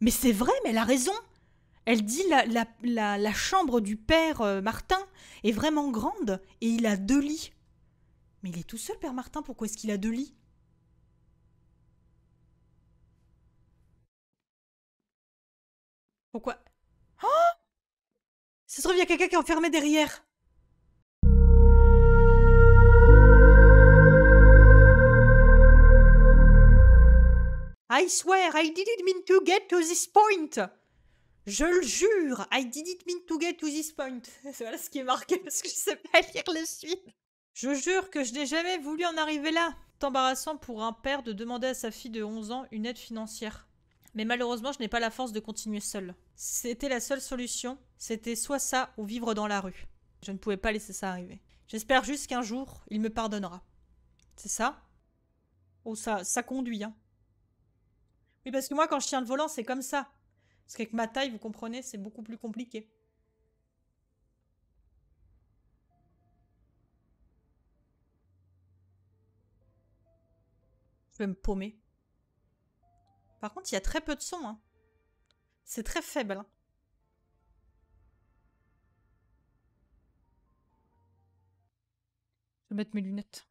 Mais c'est vrai, mais elle a raison. Elle dit la, la, la, chambre du père euh, Martin est vraiment grande et il a deux lits. Mais il est tout seul, père Martin, pourquoi est-ce qu'il a deux lits Pourquoi Oh Ça se trouve, il y a quelqu'un qui est enfermé derrière I swear, I didn't mean to get to this point. Je le jure, I didn't mean to get to this point. voilà ce qui est marqué parce que je sais pas lire les suite. Je jure que je n'ai jamais voulu en arriver là. C'est embarrassant pour un père de demander à sa fille de 11 ans une aide financière. Mais malheureusement, je n'ai pas la force de continuer seule. C'était la seule solution. C'était soit ça ou vivre dans la rue. Je ne pouvais pas laisser ça arriver. J'espère juste qu'un jour, il me pardonnera. C'est ça Oh, ça, ça conduit, hein parce que moi, quand je tiens le volant, c'est comme ça. Parce qu'avec ma taille, vous comprenez, c'est beaucoup plus compliqué. Je vais me paumer. Par contre, il y a très peu de son. Hein. C'est très faible. Hein. Je vais mettre mes lunettes.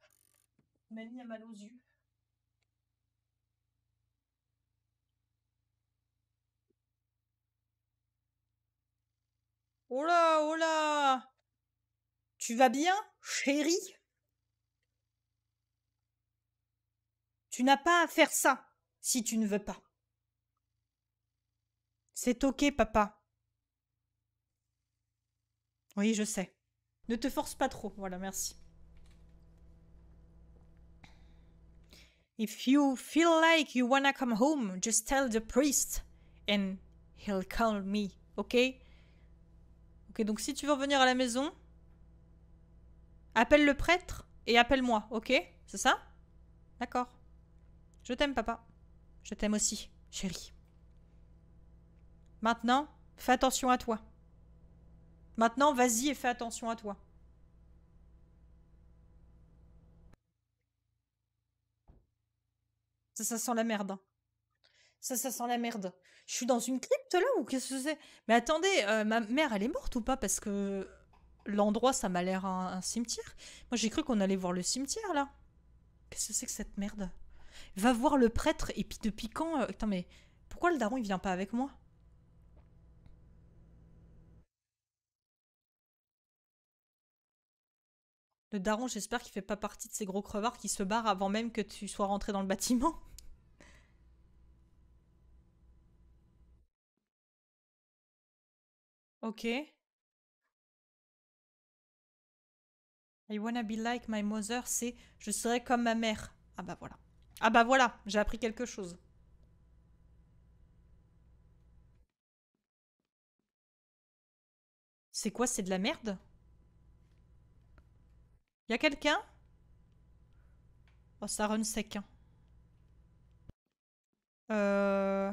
Mani a mal aux yeux. Oh là, oh là Tu vas bien, chérie Tu n'as pas à faire ça si tu ne veux pas. C'est ok, papa. Oui, je sais. Ne te force pas trop. Voilà, merci. If you feel like you wanna come home, just tell the priest and he'll call me, okay? Ok, donc si tu veux revenir à la maison, appelle le prêtre et appelle-moi, ok C'est ça D'accord. Je t'aime, papa. Je t'aime aussi, chérie. Maintenant, fais attention à toi. Maintenant, vas-y et fais attention à toi. Ça, ça sent la merde. Hein ça, ça sent la merde. Je suis dans une crypte là ou qu'est-ce que c'est Mais attendez, euh, ma mère, elle est morte ou pas Parce que l'endroit, ça m'a l'air un, cimetière. Moi, j'ai cru qu'on allait voir le cimetière là. Qu'est-ce que c'est que cette merde Va voir le prêtre et puis depuis quand euh, Attends, mais pourquoi le daron il vient pas avec moi Le daron, j'espère qu'il fait pas partie de ces gros crevards qui se barrent avant même que tu sois rentré dans le bâtiment. Ok. I wanna be like my mother, c'est je serai comme ma mère. Ah bah voilà. Ah bah voilà, j'ai appris quelque chose. C'est quoi, c'est de la merde Y a quelqu'un Oh, ça run sec. Hein. Euh...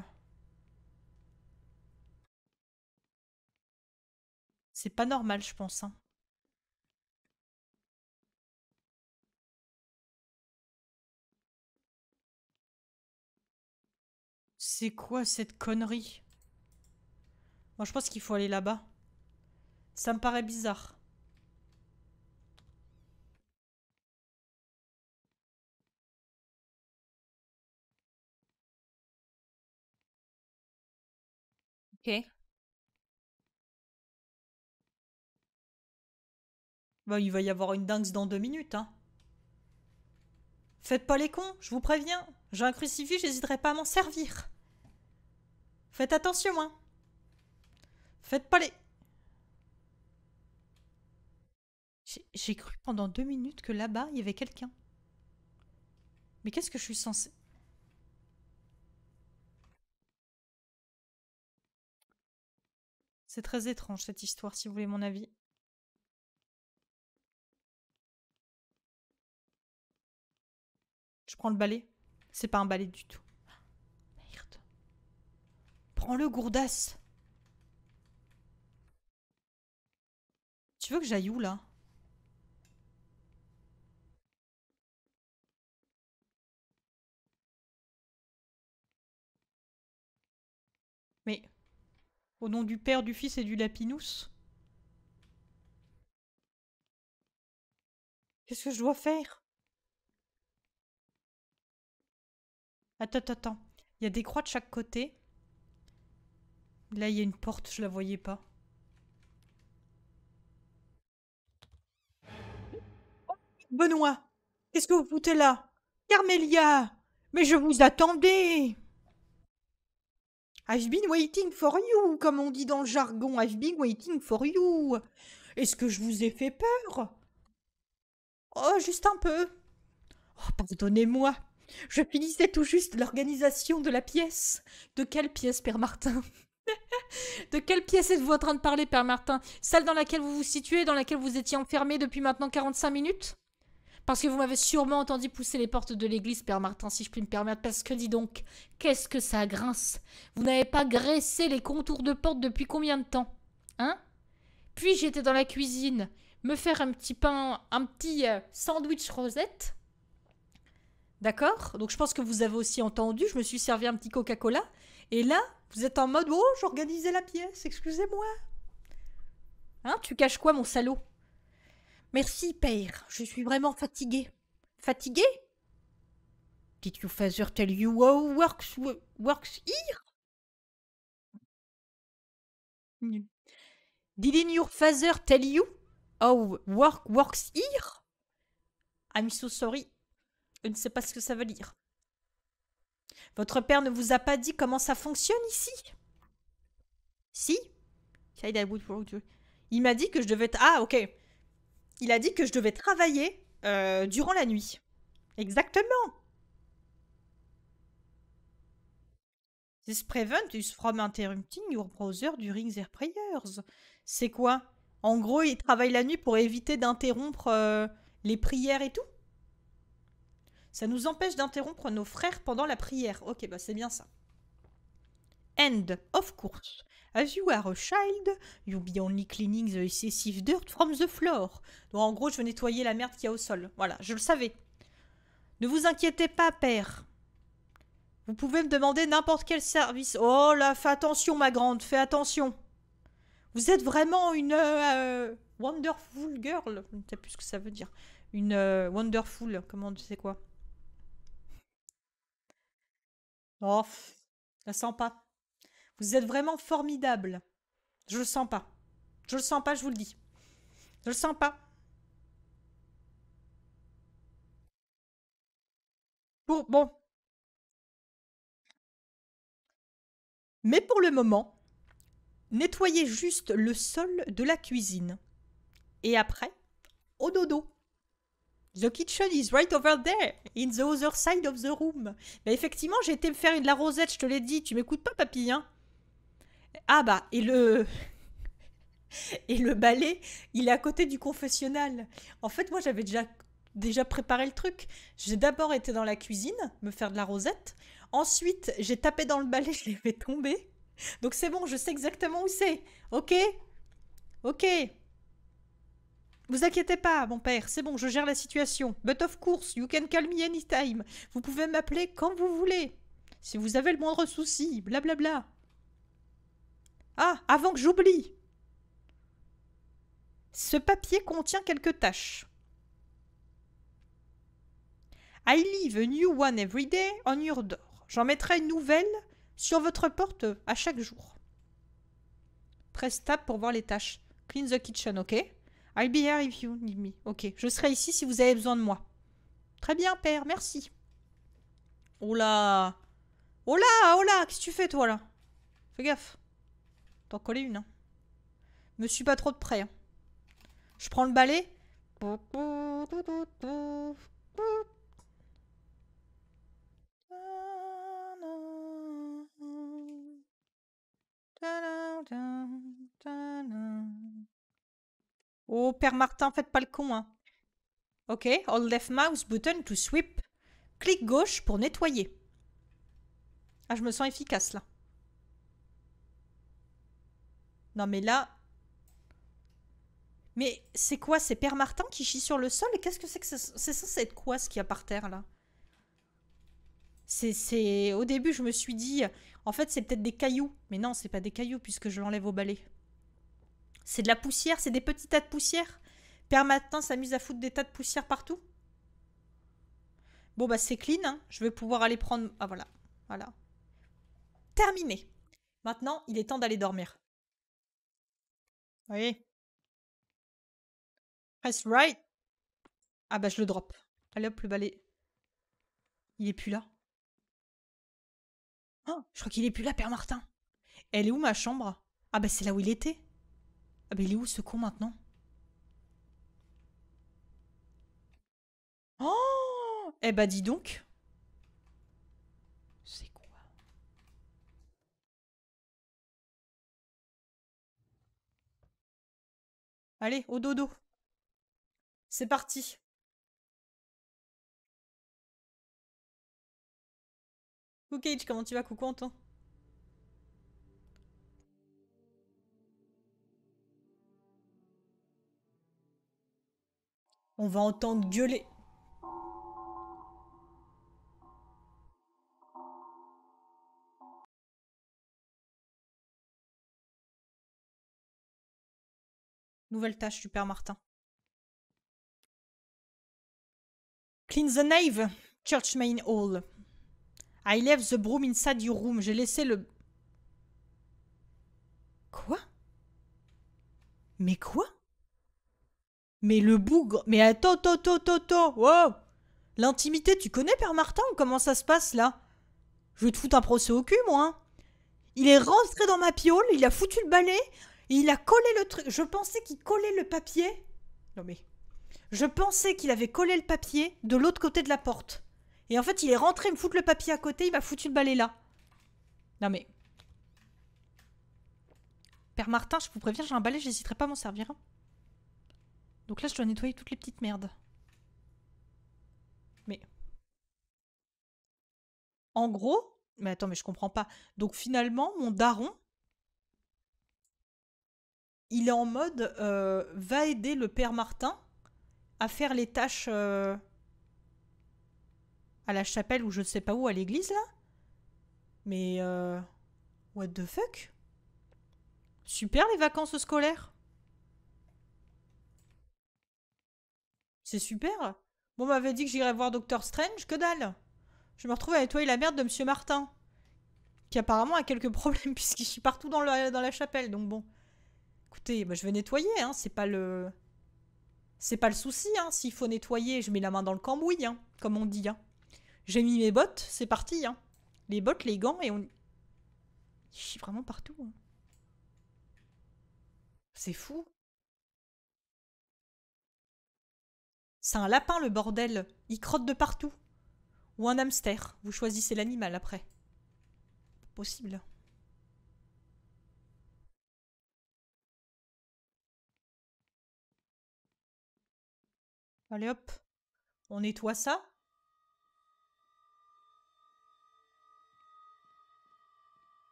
C'est pas normal, je pense. Hein. C'est quoi cette connerie Moi, je pense qu'il faut aller là-bas. Ça me paraît bizarre. Ok. Ben, il va y avoir une dingue dans deux minutes, hein. Faites pas les cons, je vous préviens. J'ai un crucifix, j'hésiterai pas à m'en servir. Faites attention, hein. Faites pas les... J'ai cru pendant deux minutes que là-bas, il y avait quelqu'un. Mais qu'est-ce que je suis censé. C'est très étrange cette histoire, si vous voulez mon avis. Prends le balai. C'est pas un balai du tout. Merde. Prends le gourdasse. Tu veux que j'aille où là Mais au nom du Père, du Fils et du lapinous Qu'est-ce que je dois faire Attends, attends. Il y a des croix de chaque côté. Là, il y a une porte, je la voyais pas. Benoît, qu'est-ce que vous foutez là Carmelia Mais je vous attendais I've been waiting for you, comme on dit dans le jargon. I've been waiting for you. Est-ce que je vous ai fait peur Oh, juste un peu. Oh, pardonnez-moi. Je finissais tout juste l'organisation de la pièce. De quelle pièce, Père Martin De quelle pièce êtes-vous en train de parler, Père Martin Celle dans laquelle vous vous situez, dans laquelle vous étiez enfermé depuis maintenant 45 minutes Parce que vous m'avez sûrement entendu pousser les portes de l'église, Père Martin, si je puis me permettre, parce que dis donc, qu'est-ce que ça grince Vous n'avez pas graissé les contours de porte depuis combien de temps Hein Puis j'étais dans la cuisine, me faire un petit pain, un petit euh, sandwich rosette D'accord Donc je pense que vous avez aussi entendu, je me suis servi un petit Coca-Cola. Et là, vous êtes en mode Oh, j'organisais la pièce, excusez-moi. Hein, tu caches quoi, mon salaud Merci, père, je suis vraiment fatiguée. Fatiguée Did your father tell you how works, works here Didn't your father tell you how work works here I'm so sorry, je ne sais pas ce que ça veut dire. Votre père ne vous a pas dit comment ça fonctionne ici Si Il m'a dit que je devais... Ah, ok. Il a dit que je devais travailler euh, durant la nuit. Exactement. This from interrupting your browser during their prayers. C'est quoi En gros, il travaille la nuit pour éviter d'interrompre euh, les prières et tout ça nous empêche d'interrompre nos frères pendant la prière. Ok, bah c'est bien ça. End, of course, as you are a child, you be only cleaning the excessive dirt from the floor. Donc en gros, je vais nettoyer la merde qu'il y a au sol. Voilà, je le savais. Ne vous inquiétez pas, père. Vous pouvez me demander n'importe quel service. Oh là, fais attention, ma grande, fais attention. Vous êtes vraiment une euh, wonderful girl. Je ne sais plus ce que ça veut dire. Une euh, wonderful, comment tu sais quoi Oh, je sens pas. Vous êtes vraiment formidable. Je le sens pas. Je le sens pas, je vous le dis. Je le sens pas. Bon, bon. Mais pour le moment, nettoyez juste le sol de la cuisine. Et après, au dodo. The kitchen is right over there, in the other side of the room. Mais bah, effectivement, j'ai été me faire de la rosette, je te l'ai dit. Tu m'écoutes pas, papy, hein Ah bah, et le... et le balai, il est à côté du confessionnal. En fait, moi, j'avais déjà, déjà préparé le truc. J'ai d'abord été dans la cuisine, me faire de la rosette. Ensuite, j'ai tapé dans le balai, je l'ai fait tomber. Donc c'est bon, je sais exactement où c'est. Ok Ok vous inquiétez pas, mon père, c'est bon, je gère la situation. But of course, you can call me anytime. Vous pouvez m'appeler quand vous voulez. Si vous avez le moindre souci, blablabla. Ah, avant que j'oublie Ce papier contient quelques tâches. I leave a new one every day on your door. J'en mettrai une nouvelle sur votre porte à chaque jour. Presse tab pour voir les tâches. Clean the kitchen, ok I'll be here if you need me. Ok, je serai ici si vous avez besoin de moi. Très bien, père, merci. Oh là Oh là, oh qu'est-ce que tu fais, toi, là Fais gaffe. T'en coller une, hein. Me suis pas trop de près. Hein. Je prends le balai. Oh, Père Martin, faites pas le con, hein. Ok, All left mouse button to sweep. Clic gauche pour nettoyer. Ah, je me sens efficace, là. Non, mais là... Mais c'est quoi C'est Père Martin qui chie sur le sol Et qu'est-ce que c'est que c'est ça C'est quoi, ce qu'il y a par terre, là c'est... Au début, je me suis dit... En fait, c'est peut-être des cailloux. Mais non, c'est pas des cailloux, puisque je l'enlève au balai. C'est de la poussière, c'est des petits tas de poussière. Père Martin s'amuse à foutre des tas de poussière partout. Bon bah c'est clean, hein. je vais pouvoir aller prendre... Ah voilà, voilà. Terminé. Maintenant, il est temps d'aller dormir. Oui. Press right. Ah bah je le drop. Allez hop, le balai. Il est plus là. Oh, je crois qu'il est plus là, Père Martin. Elle est où ma chambre Ah bah c'est là où il était. Ah ben il est où ce con maintenant Oh Eh bah dis donc C'est quoi Allez, au dodo C'est parti Cage, comment tu vas Coucou Antoine. On va entendre gueuler. Nouvelle tâche du père Martin. Clean the nave, church main hall. I left the broom inside your room. J'ai laissé le... Quoi Mais quoi mais le bougre. Mais attends, attends, attends, attends L'intimité, tu connais, Père Martin, comment ça se passe là Je vais te foutre un procès au cul, moi. Hein. il est rentré dans ma piole, il a foutu le balai, et il a collé le truc. Je pensais qu'il collait le papier. Non mais. Je pensais qu'il avait collé le papier de l'autre côté de la porte. Et en fait, il est rentré, il me fout le papier à côté, il m'a foutu le balai là. Non mais. Père Martin, je vous préviens, j'ai un balai, j'hésiterai pas à m'en servir. Hein. Donc là, je dois nettoyer toutes les petites merdes. Mais... En gros... Mais attends, mais je comprends pas. Donc finalement, mon daron, il est en mode euh, va aider le père Martin à faire les tâches euh, à la chapelle ou je sais pas où à l'église là. Mais euh, what the fuck Super les vacances scolaires. super. Bon, m'avait dit que j'irais voir docteur Strange, que dalle. Je me retrouve à nettoyer la merde de Monsieur Martin. Qui apparemment a quelques problèmes puisqu'il chie partout dans la, dans la chapelle, donc bon. Écoutez, bah, je vais nettoyer, hein, c'est pas le... C'est pas le souci, hein. S'il faut nettoyer, je mets la main dans le cambouis, hein, comme on dit, hein. J'ai mis mes bottes, c'est parti, hein. Les bottes, les gants, et on... chie vraiment partout, hein. C'est fou. C'est un lapin, le bordel. Il crotte de partout. Ou un hamster. Vous choisissez l'animal après. Possible. Allez hop. On nettoie ça.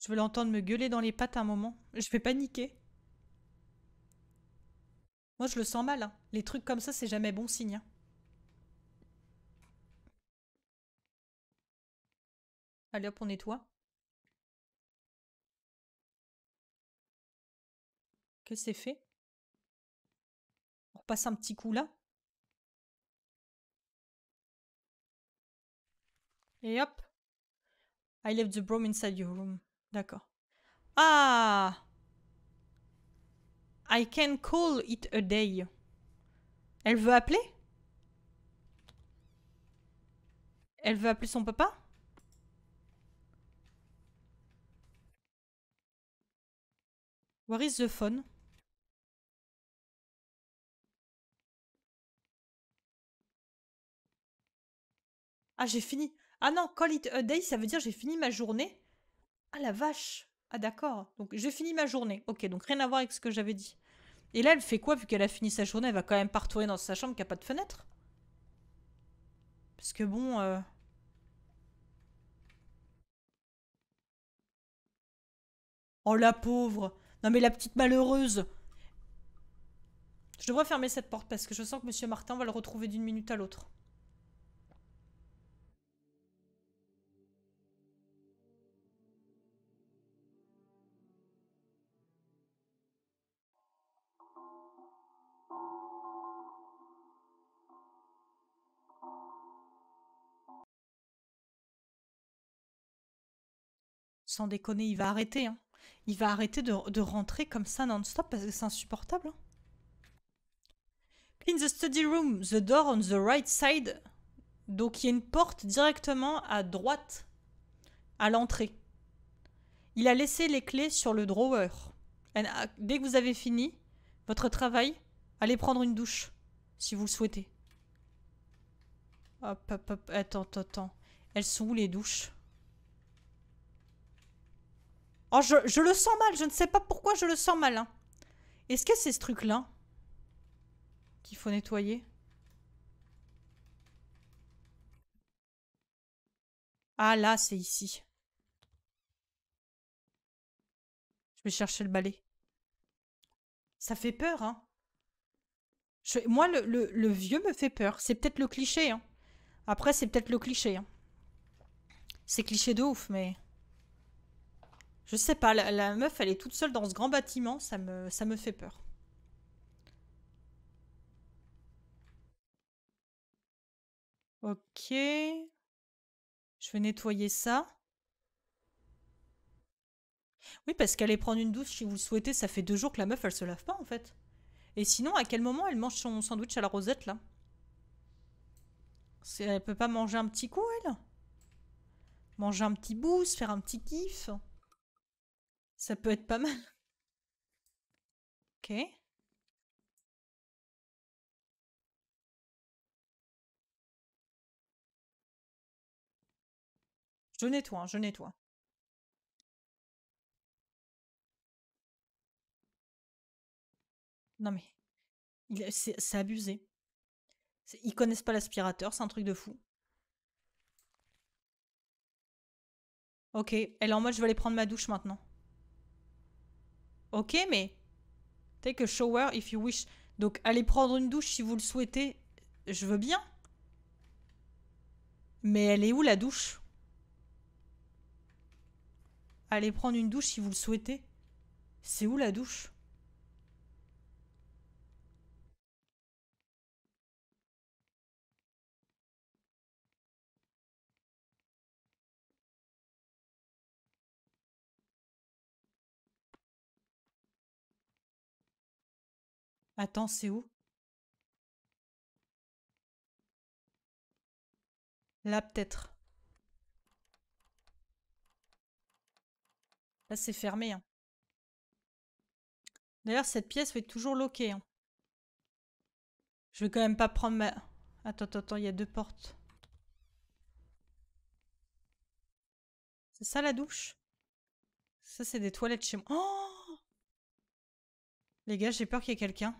Je vais l'entendre me gueuler dans les pattes un moment. Je vais paniquer. Moi, je le sens mal. Hein. Les trucs comme ça, c'est jamais bon signe. Hein. Allez hop, on nettoie. Que c'est fait On passe un petit coup là. Et hop I left the broom inside your room. D'accord. Ah I can call it a day. Elle veut appeler Elle veut appeler son papa Where is the phone Ah, j'ai fini. Ah non, call it a day, ça veut dire j'ai fini ma journée. Ah la vache ah d'accord, donc j'ai fini ma journée. Ok, donc rien à voir avec ce que j'avais dit. Et là, elle fait quoi vu qu'elle a fini sa journée Elle va quand même retourner dans sa chambre qui a pas de fenêtre Parce que bon... Euh oh la pauvre Non mais la petite malheureuse Je devrais fermer cette porte parce que je sens que Monsieur Martin va le retrouver d'une minute à l'autre. sans déconner, il va arrêter. Hein. Il va arrêter de, de rentrer comme ça non-stop parce que c'est insupportable. Hein. In the study room, the door on the right side. Donc il y a une porte directement à droite, à l'entrée. Il a laissé les clés sur le drawer. Ah, dès que vous avez fini votre travail, allez prendre une douche, si vous le souhaitez. Hop, hop, hop, attends, attends, attends. Elles sont où les douches Oh, je, le sens mal. Je ne sais pas pourquoi je le sens mal. Hein. Est-ce que c'est ce truc-là qu'il faut nettoyer Ah là, c'est ici. Je vais chercher le balai. Ça fait peur, hein. moi, le, vieux me fait peur. C'est peut-être le cliché, hein. Après, c'est peut-être le cliché, hein. C'est cliché de ouf, mais... Je sais pas, la, meuf, elle est toute seule dans ce grand bâtiment, ça me, ça me fait peur. Ok. Je vais nettoyer ça. Oui, parce qu'aller prendre une douche, si vous le souhaitez, ça fait deux jours que la meuf, elle se lave pas, en fait. Et sinon, à quel moment elle mange son sandwich à la rosette, là Elle peut pas manger un petit coup, elle Manger un petit boost, faire un petit kiff ça peut être pas mal. Ok. Je nettoie, hein, je nettoie. Non mais, c'est abusé. Ils connaissent pas l'aspirateur, c'est un truc de fou. Ok, alors moi je vais aller prendre ma douche maintenant. Ok, mais take a shower if you wish. Donc allez prendre une douche si vous le souhaitez, je veux bien. Mais elle est où la douche Allez prendre une douche si vous le souhaitez. C'est où la douche Attends, c'est où Là, peut-être. Là, c'est fermé. Hein. D'ailleurs, cette pièce va être toujours loquée. Hein. Je vais quand même pas prendre ma... Attends, attends, attends, il y a deux portes. C'est ça la douche Ça, c'est des toilettes chez moi. Oh les gars, j'ai peur qu'il y ait quelqu'un.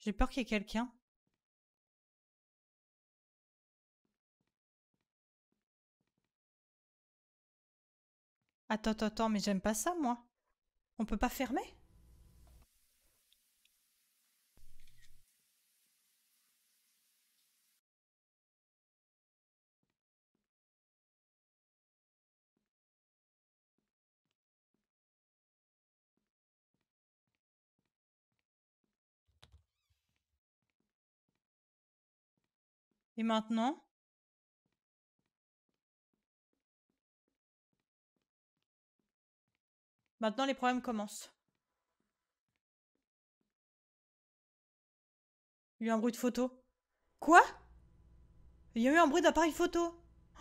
J'ai peur qu'il y ait quelqu'un. Attends, attends, attends, mais j'aime pas ça, moi. On peut pas fermer Et maintenant? Maintenant, les problèmes commencent. Il y a eu un bruit de photo. Quoi Il y a eu un bruit d'appareil photo.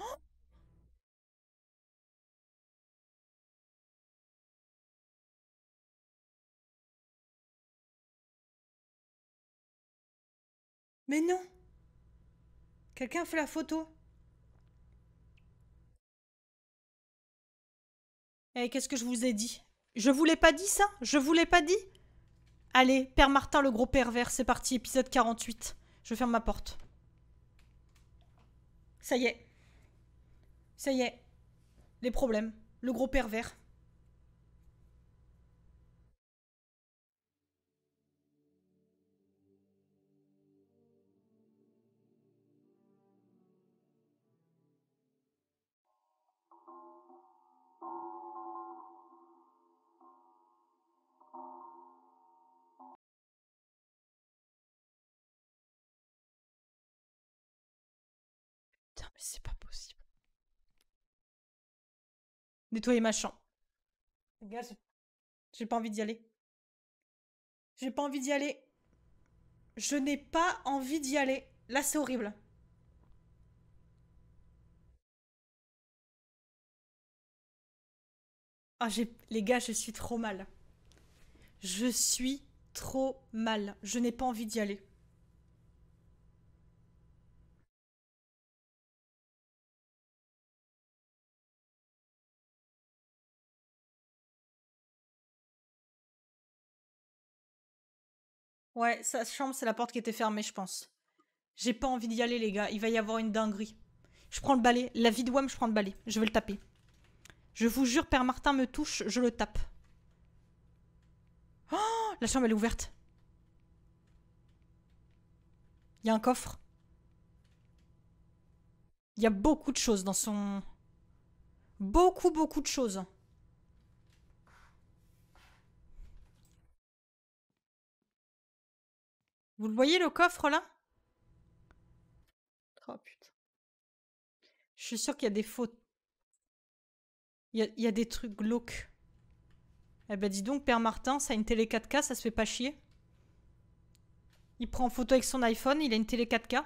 Mais non Quelqu'un fait la photo Eh, qu'est-ce que je vous ai dit Je vous l'ai pas dit ça Je vous l'ai pas dit Allez, Père Martin le gros pervers, c'est parti, épisode 48. Je ferme ma porte. Ça y est. Ça y est. Les problèmes. Le gros pervers. Mais c'est pas possible. Nettoyer ma chambre. Les gars, j'ai pas envie d'y aller. J'ai pas envie d'y aller. Je n'ai pas envie d'y aller. Là, c'est horrible. Ah, les gars, je suis trop mal. Je suis trop mal. Je n'ai pas envie d'y aller. Ouais, sa chambre, c'est la porte qui était fermée, je pense. J'ai pas envie d'y aller, les gars. Il va y avoir une dinguerie. Je prends le balai. La vie de je prends le balai. Je vais le taper. Je vous jure, Père Martin me touche, je le tape. Oh La chambre, elle est ouverte. Il y a un coffre. Il y a beaucoup de choses dans son... Beaucoup, beaucoup de choses. Vous le voyez le coffre là Oh putain. Je suis sûr qu'il y a des fautes. Il y, a, des trucs glauques. Eh ben dis donc, Père Martin, ça a une télé 4K, ça se fait pas chier. Il prend photo avec son iPhone, il a une télé 4K.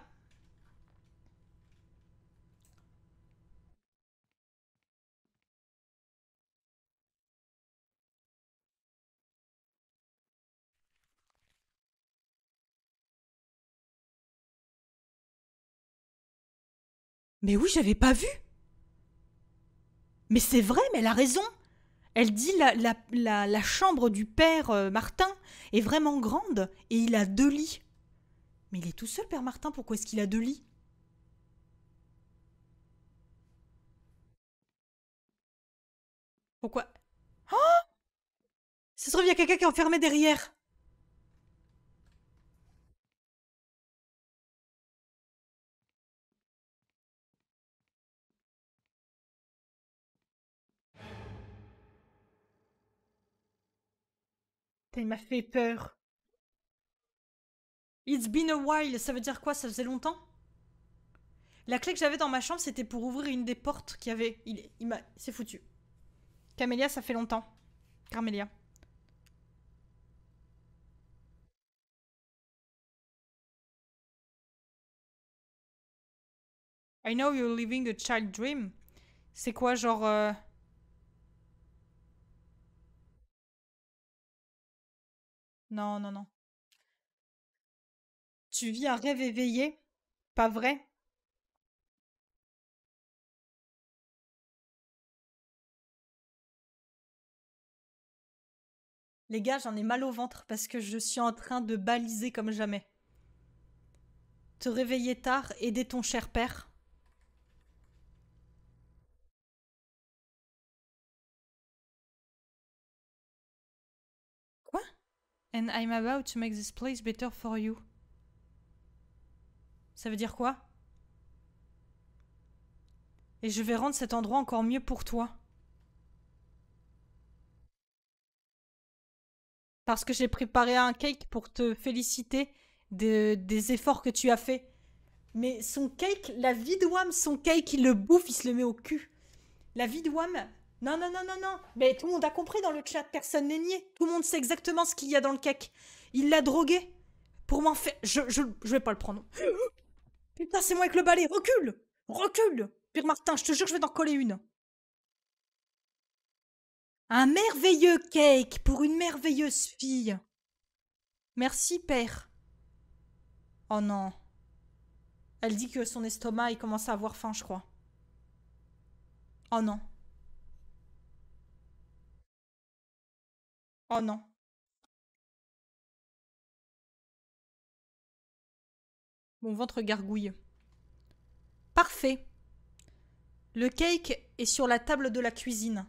Mais oui, j'avais pas vu. Mais c'est vrai, mais elle a raison. Elle dit la, la, chambre du père euh, Martin est vraiment grande et il a deux lits. Mais il est tout seul, père Martin, pourquoi est-ce qu'il a deux lits Pourquoi Oh Ça se trouve, il y a quelqu'un qui est enfermé derrière. Il m'a fait peur. It's been a while, ça veut dire quoi Ça faisait longtemps La clé que j'avais dans ma chambre, c'était pour ouvrir une des portes qu'il y avait. Il, il m'a... C'est foutu. Camélia, ça fait longtemps. Carmélia. I know you're living a child dream. C'est quoi, genre... Euh, Non, non, non. Tu vis un rêve éveillé Pas vrai Les gars, j'en ai mal au ventre parce que je suis en train de baliser comme jamais. Te réveiller tard, aider ton cher père. about to make better for you. Ça veut dire quoi Et je vais rendre cet endroit encore mieux pour toi. Parce que j'ai préparé un cake pour te féliciter des efforts que tu as faits. Mais son cake, la vidouam, son cake, il le bouffe, il se le met au cul. La vidouam, non, non, non, non, non. Mais tout le monde a compris dans le chat. Personne n'est nié. Tout le monde sait exactement ce qu'il y a dans le cake. Il l'a drogué. Pour m'en faire. Je, je, je vais pas le prendre. Putain, c'est moi avec le balai. Recule Recule Pire Martin, je te jure, je vais t'en coller une. Un merveilleux cake pour une merveilleuse fille. Merci, père. Oh non. Elle dit que son estomac, il commence à avoir faim, je crois. Oh non. Oh non. Mon ventre gargouille. Parfait. Le cake est sur la table de la cuisine.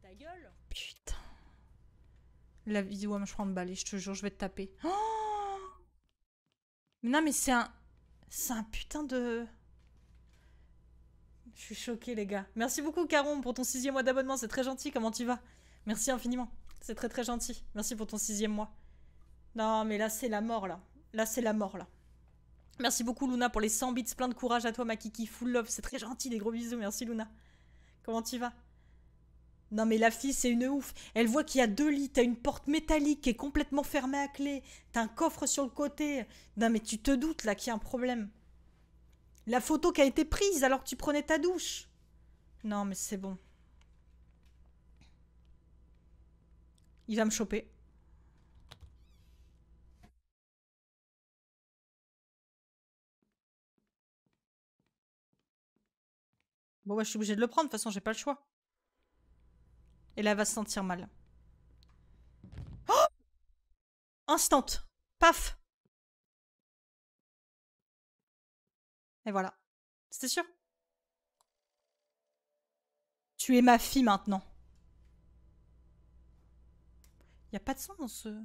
Ta gueule Putain. La vidéo prends prend balai, je te jure, je vais te taper. non mais c'est un... C'est un putain de... Je suis choquée les gars. Merci beaucoup Caron pour ton sixième mois d'abonnement, c'est très gentil, comment tu vas Merci infiniment. C'est très très gentil. Merci pour ton sixième mois. Non, mais là, c'est la mort, là. Là, c'est la mort, là. Merci beaucoup, Luna, pour les 100 bits. Plein de courage à toi, ma kiki. Full love. C'est très gentil. Des gros bisous. Merci, Luna. Comment tu vas non mais la fille c'est une ouf. Elle voit qu'il y a deux lits, t'as une porte métallique qui est complètement fermée à clé, t'as un coffre sur le côté. Non mais tu te doutes là qu'il y a un problème. La photo qui a été prise alors que tu prenais ta douche. Non mais c'est bon. Il va me choper. Bon bah je suis obligée de le prendre, de toute façon j'ai pas le choix. Et là elle va se sentir mal. Oh Instant Paf Et voilà. C'était sûr Tu es ma fille maintenant. Il a pas de sens. Euh.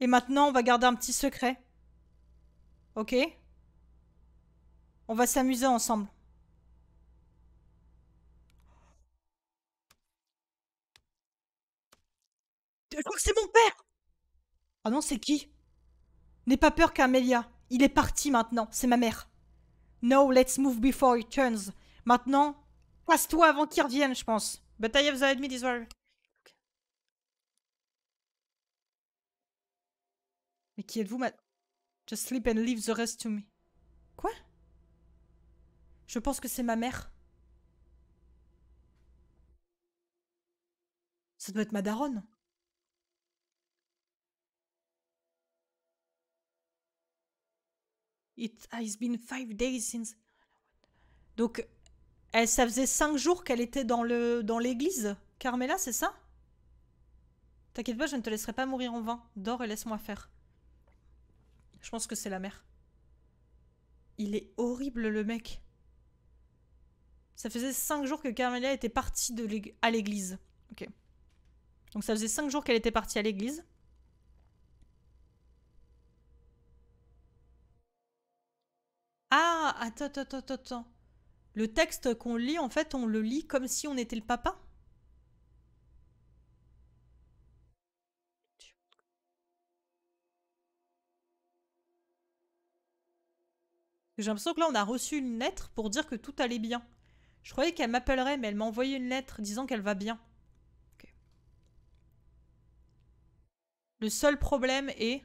Et maintenant, on va garder un petit secret. Ok On va s'amuser ensemble. Je crois que c'est mon père Ah non, c'est qui N'aie pas peur qu'Amelia. Il est parti maintenant, c'est ma mère. No, let's move before he turns. Maintenant, passe-toi avant qu'il revienne, je pense. But I have the Mais qui êtes-vous, ma... Just sleep and leave the rest to me. Quoi Je pense que c'est ma mère. Ça doit être ma daronne. It has been five days since... Donc, elle, eh, ça faisait cinq jours qu'elle était dans le dans l'église. Carmela, c'est ça T'inquiète pas, je ne te laisserai pas mourir en vain. Dors et laisse-moi faire. Je pense que c'est la mère. Il est horrible le mec. Ça faisait cinq jours que Carmela était partie de à l'église. Ok. Donc ça faisait cinq jours qu'elle était partie à l'église. Ah, attends, attends, attends, attends. Le texte qu'on lit, en fait, on le lit comme si on était le papa J'ai l'impression que là, on a reçu une lettre pour dire que tout allait bien. Je croyais qu'elle m'appellerait, mais elle m'a envoyé une lettre disant qu'elle va bien. Le seul problème est...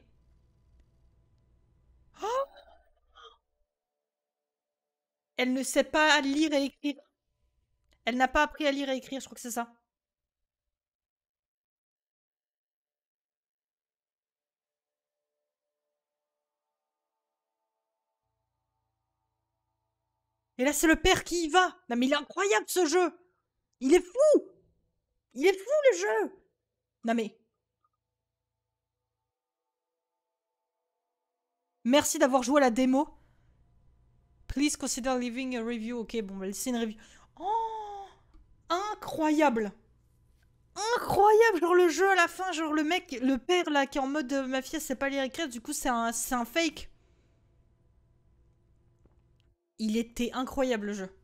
Oh elle ne sait pas lire et écrire. Elle n'a pas appris à lire et écrire, je crois que c'est ça. Et là, c'est le père qui y va. Non, mais il est incroyable ce jeu. Il est fou. Il est fou le jeu. Non, mais. Merci d'avoir joué à la démo. Please consider leaving a review. Ok, bon, bah, laissez une review. Oh Incroyable Incroyable Genre le jeu à la fin, genre le mec, le père là qui est en mode euh, mafia, c'est pas les écrire. du coup c'est un, un fake. Il était incroyable le jeu.